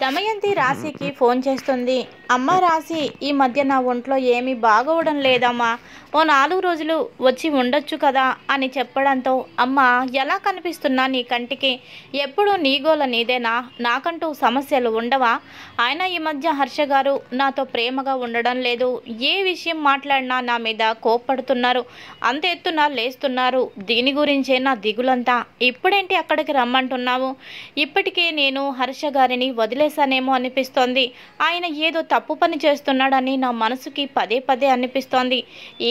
దమయంతి రాశికి ఫోన్ చేస్తుంది అమ్మ రాశి ఈ మధ్య నా ఒంట్లో ఏమీ బాగోవడం లేదమ్మా ఓ నాలుగు రోజులు వచ్చి ఉండొచ్చు కదా అని చెప్పడంతో అమ్మ ఎలా కనిపిస్తున్నా నీ కంటికి ఎప్పుడు నీ గోల నీదేనా నాకంటూ సమస్యలు ఉండవా ఆయన ఈ మధ్య హర్ష గారు నాతో ప్రేమగా ఉండడం లేదు ఏ విషయం మాట్లాడినా నా మీద కోప్పడుతున్నారు అంత ఎత్తున లేస్తున్నారు దీని గురించే నా దిగులంతా ఇప్పుడేంటి అక్కడికి రమ్మంటున్నావు ఇప్పటికే నేను హర్ష గారిని వదిలి వదిలేశానేమో అనిపిస్తోంది ఆయన ఏదో తప్పు పని చేస్తున్నాడని నా మనసుకి పదే పదే అనిపిస్తోంది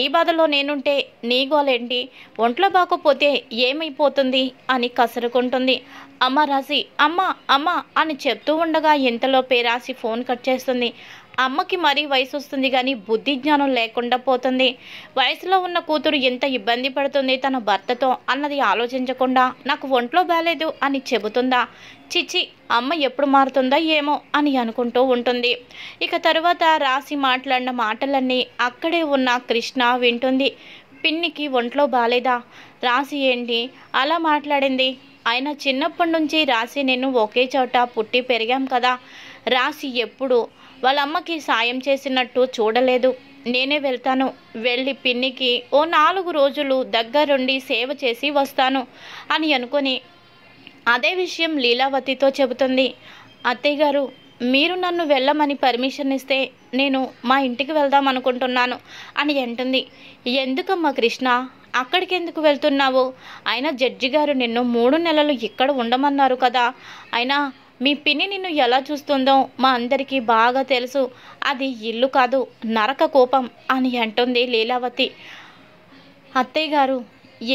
ఈ బాధలో నేనుంటే నీ గోలేంటి ఒంట్లో బాగోపోతే ఏమైపోతుంది అని కసరుకుంటుంది అమ్మ రాశి అమ్మ అమ్మ అని చెప్తూ ఉండగా ఇంతలోపే రాసి ఫోన్ కట్ చేస్తుంది అమ్మకి మరీ వయసు వస్తుంది కానీ బుద్ధి జ్ఞానం లేకుండా పోతుంది వయసులో ఉన్న కూతురు ఎంత ఇబ్బంది పడుతుంది తన భర్తతో అన్నది ఆలోచించకుండా నాకు ఒంట్లో బాలేదు అని చెబుతుందా చిచ్చి అమ్మ ఎప్పుడు మారుతుందా ఏమో అని అనుకుంటూ ఉంటుంది ఇక తరువాత రాసి మాట్లాడిన మాటలన్నీ అక్కడే ఉన్న కృష్ణ వింటుంది పిన్నికి ఒంట్లో బాలేదా రాసి ఏంటి అలా మాట్లాడింది ఆయన చిన్నప్పటి నుంచి రాసి నేను ఒకే చోట పుట్టి పెరిగాం కదా రాసి ఎప్పుడు వాళ్ళ అమ్మకి సాయం చేసినట్టు చూడలేదు నేనే వెళ్తాను వెళ్ళి పిన్నికి ఓ నాలుగు రోజులు దగ్గరుండి సేవ చేసి వస్తాను అని అనుకొని అదే విషయం లీలావతితో చెబుతుంది అత్తయ్య గారు మీరు నన్ను వెళ్ళమని పర్మిషన్ ఇస్తే నేను మా ఇంటికి వెళ్దాం అనుకుంటున్నాను అని అంటుంది ఎందుకమ్మా కృష్ణ అక్కడికి ఎందుకు వెళ్తున్నావు అయినా జడ్జి గారు నిన్ను మూడు నెలలు ఇక్కడ ఉండమన్నారు కదా అయినా మీ పిన్ని నిన్ను ఎలా చూస్తుందో మా అందరికీ బాగా తెలుసు అది ఇల్లు కాదు నరక కోపం అని అంటుంది లీలావతి అత్తయ్య గారు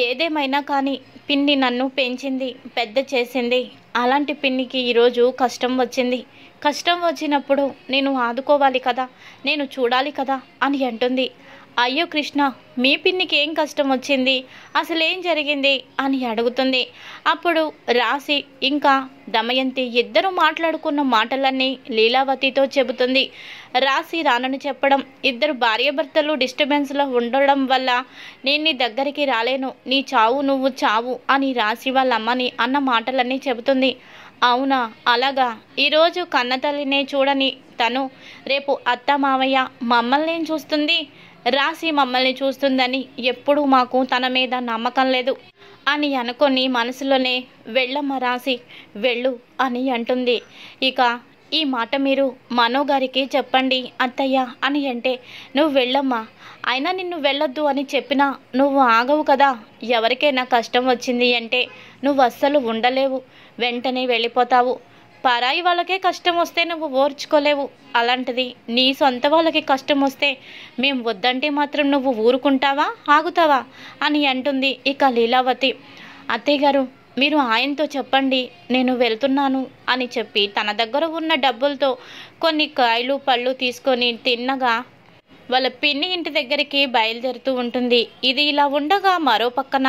ఏదేమైనా కానీ పిన్ని నన్ను పెంచింది పెద్ద చేసింది అలాంటి పిన్నికి ఈరోజు కష్టం వచ్చింది కష్టం వచ్చినప్పుడు నేను ఆదుకోవాలి కదా నేను చూడాలి కదా అని అంటుంది అయ్యో కృష్ణ మీ పిన్నికి ఏం కష్టం వచ్చింది అసలేం జరిగింది అని అడుగుతుంది అప్పుడు రాసి ఇంకా దమయంతి ఇద్దరు మాట్లాడుకున్న మాటలన్నీ లీలావతితో చెబుతుంది రాసి రానని చెప్పడం ఇద్దరు భార్యాభర్తలు డిస్టర్బెన్స్లో ఉండడం వల్ల నేను నీ దగ్గరికి రాలేను నీ చావు నువ్వు చావు అని రాసి వాళ్ళ అమ్మని అన్న మాటలన్నీ చెబుతుంది అవునా అలాగా ఈరోజు కన్నతల్లినే చూడని తను రేపు అత్త మామయ్య మమ్మల్ని చూస్తుంది రాసి మమ్మల్ని చూస్తుందని ఎప్పుడూ మాకు తన మీద నమ్మకం లేదు అని అనుకొని మనసులోనే వెళ్ళమ్మ రాసి వెళ్ళు అని అంటుంది ఇక ఈ మాట మీరు మనో గారికి చెప్పండి అత్తయ్య అని అంటే నువ్వు వెళ్ళమ్మా అయినా నిన్ను వెళ్ళొద్దు అని చెప్పినా నువ్వు ఆగవు కదా ఎవరికైనా కష్టం వచ్చింది అంటే నువ్వు అస్సలు ఉండలేవు వెంటనే వెళ్ళిపోతావు పరాయి వాళ్ళకే కష్టం వస్తే నువ్వు ఓర్చుకోలేవు అలాంటిది నీ సొంత వాళ్ళకి కష్టం వస్తే మేము వద్దంటే మాత్రం నువ్వు ఊరుకుంటావా ఆగుతావా అని అంటుంది ఇక లీలావతి అత్తయ్య గారు మీరు ఆయనతో చెప్పండి నేను వెళ్తున్నాను అని చెప్పి తన దగ్గర ఉన్న డబ్బులతో కొన్ని కాయలు పళ్ళు తీసుకొని తిన్నగా వాళ్ళ పిన్ని ఇంటి దగ్గరికి బయలుదేరుతూ ఉంటుంది ఇది ఇలా ఉండగా మరో పక్కన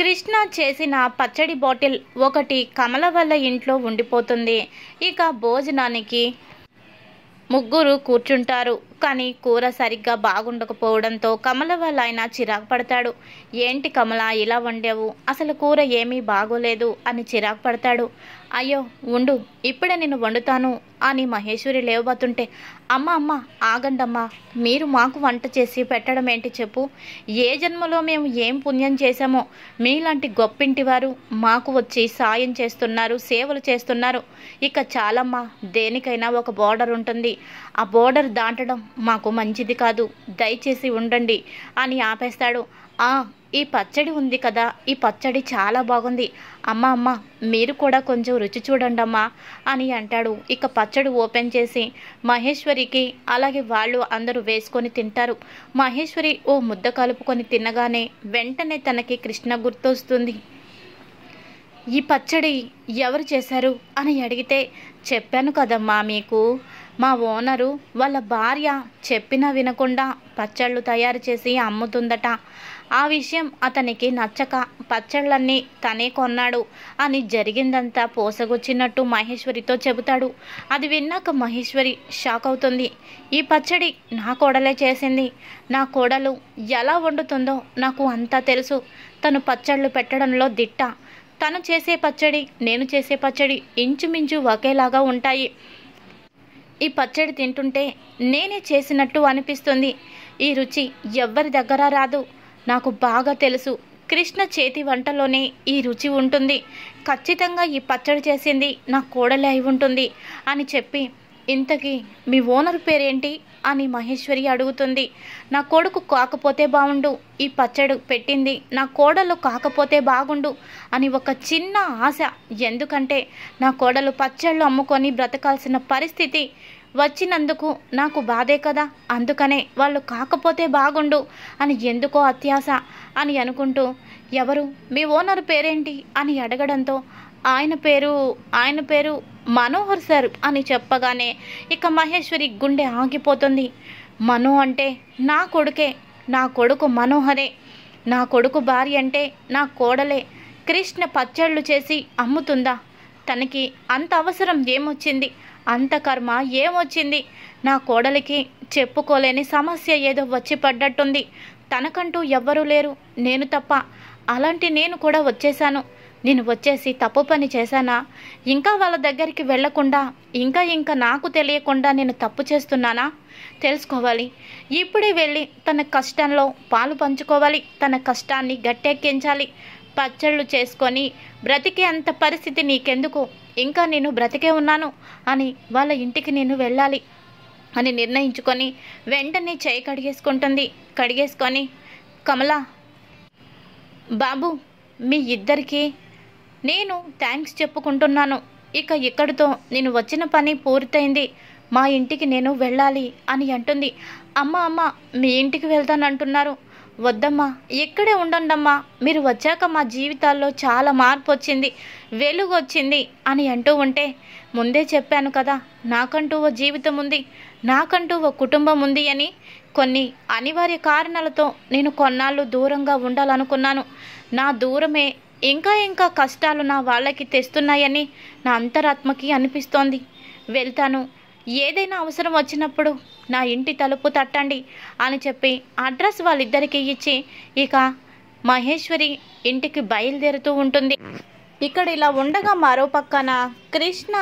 కృష్ణ చేసిన పచ్చడి బాటిల్ ఒకటి కమల వల్ల ఇంట్లో ఉండిపోతుంది ఇక భోజనానికి ముగ్గురు కూర్చుంటారు కానీ కూర సరిగ్గా బాగుండకపోవడంతో కమల వల్ల ఆయన చిరాకు పడతాడు ఏంటి కమల ఇలా వండావు అసలు కూర ఏమీ బాగోలేదు అని చిరాకు పడతాడు అయ్యో ఉండు ఇప్పుడే నేను వండుతాను అని మహేశ్వరి లేవబోతుంటే అమ్మ అమ్మ ఆగండమ్మా మీరు మాకు వంట చేసి పెట్టడం ఏంటి చెప్పు ఏ జన్మలో మేము ఏం పుణ్యం చేశామో మీలాంటి గొప్పింటి వారు మాకు వచ్చి సాయం చేస్తున్నారు సేవలు చేస్తున్నారు ఇక చాలమ్మా దేనికైనా ఒక బోర్డర్ ఉంటుంది ఆ బోర్డర్ దాటడం మాకు మంచిది కాదు దయచేసి ఉండండి అని ఆపేస్తాడు ఆ ఈ పచ్చడి ఉంది కదా ఈ పచ్చడి చాలా బాగుంది అమ్మ అమ్మ మీరు కూడా కొంచెం రుచి చూడండి అమ్మా అని అంటాడు ఇక పచ్చడి ఓపెన్ చేసి మహేశ్వరికి అలాగే వాళ్ళు అందరూ వేసుకొని తింటారు మహేశ్వరి ఓ ముద్ద కలుపుకొని తినగానే వెంటనే తనకి కృష్ణ గుర్తొస్తుంది ఈ పచ్చడి ఎవరు చేశారు అని అడిగితే చెప్పాను కదమ్మా మీకు మా ఓనరు వాళ్ళ భార్య చెప్పినా వినకుండా పచ్చళ్ళు తయారు చేసి అమ్ముతుందట ఆ విషయం అతనికి నచ్చక పచ్చళ్ళన్నీ తనే కొన్నాడు అని జరిగిందంతా పోసగొచ్చినట్టు మహేశ్వరితో చెబుతాడు అది విన్నాక మహేశ్వరి షాక్ అవుతుంది ఈ పచ్చడి నా కోడలే చేసింది నా కోడలు ఎలా వండుతుందో నాకు అంతా తెలుసు తను పచ్చళ్ళు పెట్టడంలో దిట్ట తను చేసే పచ్చడి నేను చేసే పచ్చడి ఇంచుమించు ఒకేలాగా ఉంటాయి ఈ పచ్చడి తింటుంటే నేనే చేసినట్టు అనిపిస్తుంది ఈ రుచి ఎవ్వరి దగ్గర రాదు నాకు బాగా తెలుసు కృష్ణ చేతి వంటలోనే ఈ రుచి ఉంటుంది ఖచ్చితంగా ఈ పచ్చడి చేసింది నా కోడలే అయి ఉంటుంది అని చెప్పి ఇంతకీ మీ ఓనర్ పేరేంటి అని మహేశ్వరి అడుగుతుంది నా కొడుకు కాకపోతే బాగుండు ఈ పచ్చడు పెట్టింది నా కోడలు కాకపోతే బాగుండు అని ఒక చిన్న ఆశ ఎందుకంటే నా కోడలు పచ్చళ్ళు అమ్ముకొని బ్రతకాల్సిన పరిస్థితి వచ్చినందుకు నాకు బాధే కదా అందుకనే వాళ్ళు కాకపోతే బాగుండు అని ఎందుకో అత్యాశ అని అనుకుంటూ ఎవరు మీ ఓనర్ పేరేంటి అని అడగడంతో ఆయన పేరు ఆయన పేరు మనోహర్ సార్ అని చెప్పగానే ఇక మహేశ్వరి గుండె ఆగిపోతుంది మనో అంటే నా కొడుకే నా కొడుకు మనోహరే నా కొడుకు భార్య అంటే నా కోడలే కృష్ణ పచ్చళ్ళు చేసి అమ్ముతుందా తనకి అంత అవసరం ఏమొచ్చింది అంత కర్మ ఏమొచ్చింది నా కోడలికి చెప్పుకోలేని సమస్య ఏదో వచ్చి పడ్డట్టుంది తనకంటూ ఎవ్వరూ లేరు నేను తప్ప అలాంటి నేను కూడా వచ్చేశాను నేను వచ్చేసి తప్పు పని చేశానా ఇంకా వాళ్ళ దగ్గరికి వెళ్లకుండా ఇంకా ఇంకా నాకు తెలియకుండా నేను తప్పు చేస్తున్నానా తెలుసుకోవాలి ఇప్పుడే వెళ్ళి తన కష్టంలో పాలు పంచుకోవాలి తన కష్టాన్ని గట్టెక్కించాలి పచ్చళ్ళు చేసుకొని బ్రతికే అంత పరిస్థితి నీకెందుకు ఇంకా నేను బ్రతికే ఉన్నాను అని వాళ్ళ ఇంటికి నేను వెళ్ళాలి అని నిర్ణయించుకొని వెంటనే చేయి కడిగేసుకుంటుంది కడిగేసుకొని కమలా బాబు మీ ఇద్దరికీ నేను థ్యాంక్స్ చెప్పుకుంటున్నాను ఇక ఇక్కడితో నేను వచ్చిన పని పూర్తయింది మా ఇంటికి నేను వెళ్ళాలి అని అంటుంది అమ్మ అమ్మ మీ ఇంటికి వెళ్తానంటున్నారు వద్దమ్మా ఇక్కడే ఉండండమ్మా మీరు వచ్చాక మా జీవితాల్లో చాలా మార్పు వచ్చింది వెలుగు వచ్చింది అని అంటూ ఉంటే ముందే చెప్పాను కదా నాకంటూ ఓ జీవితం ఉంది నాకంటూ ఓ కుటుంబం ఉంది అని కొన్ని అనివార్య కారణాలతో నేను కొన్నాళ్ళు దూరంగా ఉండాలనుకున్నాను నా దూరమే ఇంకా ఇంకా కష్టాలు నా వాళ్ళకి తెస్తున్నాయని నా అంతరాత్మకి అనిపిస్తోంది వెళ్తాను ఏదైనా అవసరం వచ్చినప్పుడు నా ఇంటి తలుపు తట్టండి అని చెప్పి అడ్రస్ వాళ్ళిద్దరికీ ఇచ్చి ఇక మహేశ్వరి ఇంటికి బయలుదేరుతూ ఉంటుంది ఇక్కడ ఇలా ఉండగా మరో పక్కన కృష్ణ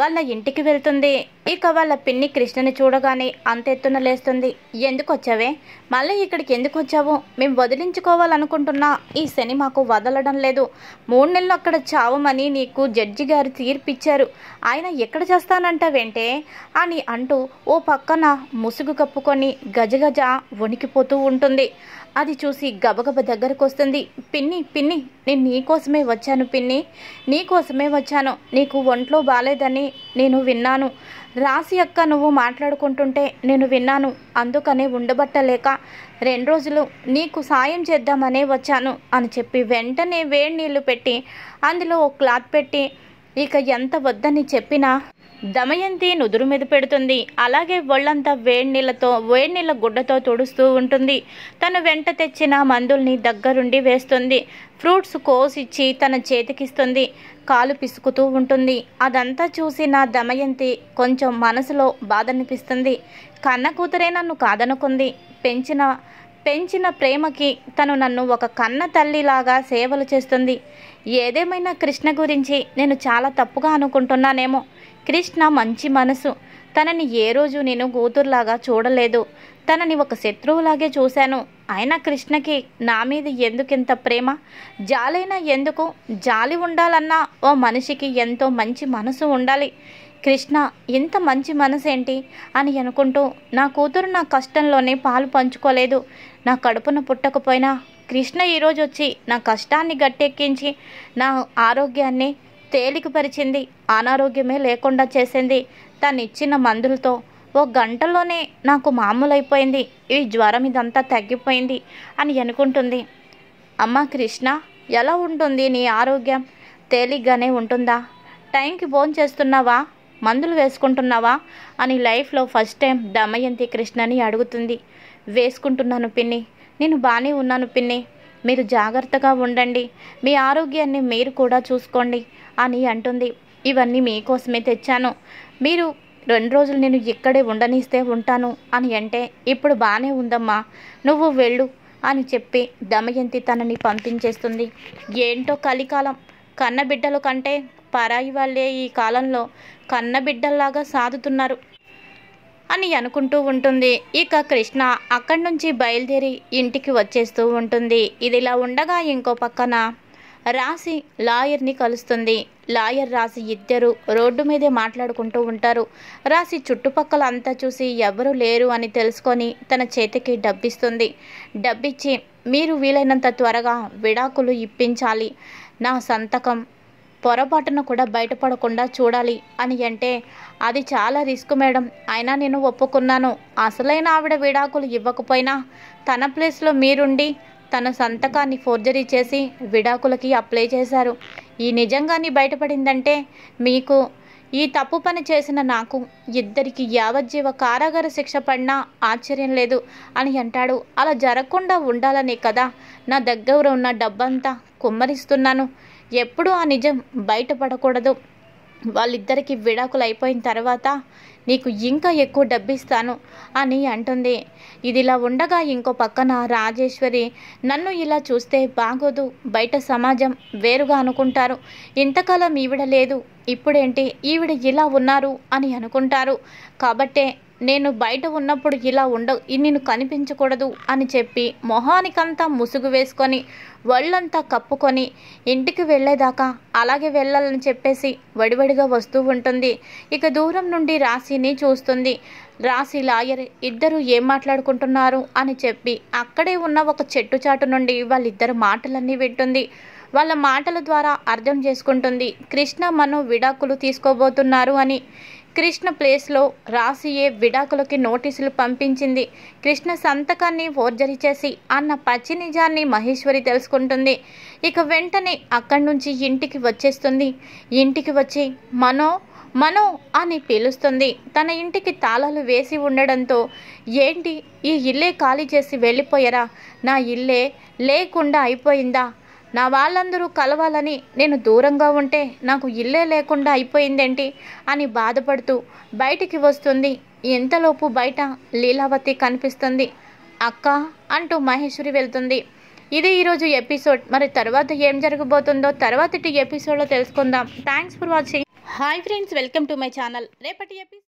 వాళ్ళ ఇంటికి వెళ్తుంది ఇక వాళ్ళ పిన్ని కృష్ణని చూడగానే అంతెత్తున లేస్తుంది ఎందుకు వచ్చావే మళ్ళీ ఇక్కడికి ఎందుకు వచ్చావు మేము వదిలించుకోవాలనుకుంటున్నా ఈ శని మాకు వదలడం లేదు మూడు నెలలు అక్కడ చావమని నీకు జడ్జి గారు తీర్పిచ్చారు ఆయన ఎక్కడ చేస్తానంటావేంటే అని అంటూ ఓ పక్కన ముసుగు కప్పుకొని గజగజ వణికిపోతూ ఉంటుంది అది చూసి గబగబ దగ్గరకు వస్తుంది పిన్ని పిన్ని నేను నీకోసమే వచ్చాను పిన్ని నీకోసమే వచ్చాను నీకు ఒంట్లో బాగాలేదని నేను విన్నాను రాసి అక్క నువ్వు మాట్లాడుకుంటుంటే నేను విన్నాను అందుకనే ఉండబట్టలేక రెండు రోజులు నీకు సాయం చేద్దామనే వచ్చాను అని చెప్పి వెంటనే వేడి నీళ్లు పెట్టి అందులో ఓ క్లాత్ పెట్టి ఇక ఎంత వద్దని చెప్పినా దమయంతి నుదురు మీద పెడుతుంది అలాగే ఒళ్ళంతా వేడి నీళ్ళ గుడ్డతో తుడుస్తూ ఉంటుంది తను వెంట తెచ్చిన మందుల్ని దగ్గరుండి వేస్తుంది ఫ్రూట్స్ కోసిచ్చి తన చేతికిస్తుంది కాలు పిసుకుతూ ఉంటుంది అదంతా చూసి నా దమయంతి కొంచెం మనసులో బాధనిపిస్తుంది కన్న కూతురే నన్ను కాదనుకుంది పెంచిన పెంచిన ప్రేమకి తను నన్ను ఒక కన్న తల్లిలాగా సేవలు చేస్తుంది ఏదేమైనా కృష్ణ గురించి నేను చాలా తప్పుగా అనుకుంటున్నానేమో కృష్ణ మంచి మనసు తనని ఏ రోజు నేను కూతురులాగా చూడలేదు తనని ఒక శత్రువులాగే చూశాను అయినా కృష్ణకి నా మీద ఎందుకింత ప్రేమ జాలైనా ఎందుకు జాలి ఉండాలన్నా ఓ మనిషికి ఎంతో మంచి మనసు ఉండాలి కృష్ణ ఇంత మంచి మనసేంటి అని అనుకుంటూ నా కూతురు నా కష్టంలోనే పాలు పంచుకోలేదు నా కడుపున పుట్టకపోయినా కృష్ణ ఈరోజు వచ్చి నా కష్టాన్ని గట్టెక్కించి నా ఆరోగ్యాన్ని తేలికపరిచింది అనారోగ్యమే లేకుండా చేసింది తనిచ్చిన మందులతో ఓ గంటలోనే నాకు మామూలైపోయింది ఈ జ్వరం ఇదంతా తగ్గిపోయింది అని అనుకుంటుంది అమ్మ కృష్ణ ఎలా ఉంటుంది నీ ఆరోగ్యం తేలిగ్గానే ఉంటుందా టైంకి ఫోన్ చేస్తున్నావా మందులు వేసుకుంటున్నావా అని లైఫ్లో ఫస్ట్ టైం దమయంతి కృష్ణని అడుగుతుంది వేసుకుంటున్నాను పిన్ని నేను బాగానే ఉన్నాను పిన్ని మీరు జాగ్రత్తగా ఉండండి మీ ఆరోగ్యాన్ని మీరు కూడా చూసుకోండి అని అంటుంది ఇవన్నీ మీకోసమే తెచ్చాను మీరు రెండు రోజులు నేను ఇక్కడే ఉండనిస్తే ఉంటాను అని అంటే ఇప్పుడు బాగానే ఉందమ్మా నువ్వు వెళ్ళు అని చెప్పి దమయంతి తనని పంపించేస్తుంది ఏంటో కలికాలం కన్నబిడ్డలు కంటే పరాయి వాళ్ళే ఈ కాలంలో కన్నబిడ్డల్లాగా సాదుతున్నారు అని అనుకుంటూ ఉంటుంది ఇక కృష్ణ అక్కడి నుంచి బయలుదేరి ఇంటికి వచ్చేస్తూ ఉంటుంది ఇదిలా ఉండగా ఇంకో పక్కన రాసి లాయర్ని కలుస్తుంది లాయర్ రాసి ఇద్దరు రోడ్డు మీదే మాట్లాడుకుంటూ ఉంటారు రాసి చుట్టుపక్కల అంతా చూసి ఎవరు లేరు అని తెలుసుకొని తన చేతికి డబ్బిస్తుంది డబ్బిచ్చి మీరు వీలైనంత త్వరగా విడాకులు ఇప్పించాలి నా సంతకం పొరపాటున కూడా బయటపడకుండా చూడాలి అని అంటే అది చాలా రిస్క్ మేడం అయినా నేను ఒప్పుకున్నాను అసలైన ఆవిడ విడాకులు ఇవ్వకపోయినా తన ప్లేస్లో మీరుండి తన సంతకాన్ని ఫోర్జరీ చేసి విడాకులకి అప్లై చేశారు ఈ నిజంగానే బయటపడిందంటే మీకు ఈ తప్పు పని చేసిన నాకు ఇద్దరికి యావజ్జీవ కారాగార శిక్ష పడినా ఆశ్చర్యం లేదు అని అంటాడు అలా జరగకుండా ఉండాలనే కదా నా దగ్గర ఉన్న డబ్బంతా కుమ్మరిస్తున్నాను ఎప్పుడూ ఆ నిజం బయటపడకూడదు వాళ్ళిద్దరికీ విడాకులు అయిపోయిన తర్వాత నీకు ఇంకా ఎక్కువ డబ్బిస్తాను అని అంటుంది ఇదిలా ఉండగా ఇంకో పక్కన రాజేశ్వరి నన్ను ఇలా చూస్తే బాగోదు బయట సమాజం వేరుగా అనుకుంటారు ఇంతకాలం ఈవిడ లేదు ఇప్పుడేంటి ఈవిడ ఇలా ఉన్నారు అని అనుకుంటారు కాబట్టే నేను బయట ఉన్నప్పుడు ఇలా ఉండ నేను కనిపించకూడదు అని చెప్పి మొహానికంతా ముసుగు వేసుకొని ఒళ్ళంతా కప్పుకొని ఇంటికి వెళ్ళేదాకా అలాగే వెళ్ళాలని చెప్పేసి వడివడిగా వస్తూ ఉంటుంది ఇక దూరం నుండి రాశిని చూస్తుంది రాశి లాయర్ ఇద్దరు ఏం మాట్లాడుకుంటున్నారు అని చెప్పి అక్కడే ఉన్న ఒక చెట్టు చాటు నుండి వాళ్ళిద్దరు మాటలన్నీ వింటుంది వాళ్ళ మాటల ద్వారా అర్థం చేసుకుంటుంది కృష్ణ మను విడాకులు తీసుకోబోతున్నారు అని కృష్ణ ప్లేస్లో రాసియే విడాకులకి నోటీసులు పంపించింది కృష్ణ సంతకాన్ని ఫోర్జరీ చేసి అన్న పచ్చి నిజాన్ని మహేశ్వరి తెలుసుకుంటుంది ఇక వెంటనే అక్కడి నుంచి ఇంటికి వచ్చేస్తుంది ఇంటికి వచ్చి మనో మనో అని పిలుస్తుంది తన ఇంటికి తాళాలు వేసి ఉండడంతో ఏంటి ఈ ఇల్లే ఖాళీ చేసి వెళ్ళిపోయారా నా ఇల్లే లేకుండా అయిపోయిందా నా వాళ్ళందరూ కలవాలని నేను దూరంగా ఉంటే నాకు ఇల్లే లేకుండా అయిపోయిందేంటి అని బాధపడుతూ బయటికి వస్తుంది ఎంతలోపు బయట లీలావతి కనిపిస్తుంది అక్క అంటూ మహేశ్వరి వెళ్తుంది ఇది ఈరోజు ఎపిసోడ్ మరి తర్వాత ఏం జరగబోతుందో తర్వాతటి ఎపిసోడ్లో తెలుసుకుందాం thanks for watching hi friends welcome to my channel రేపటి ఎపిసోడ్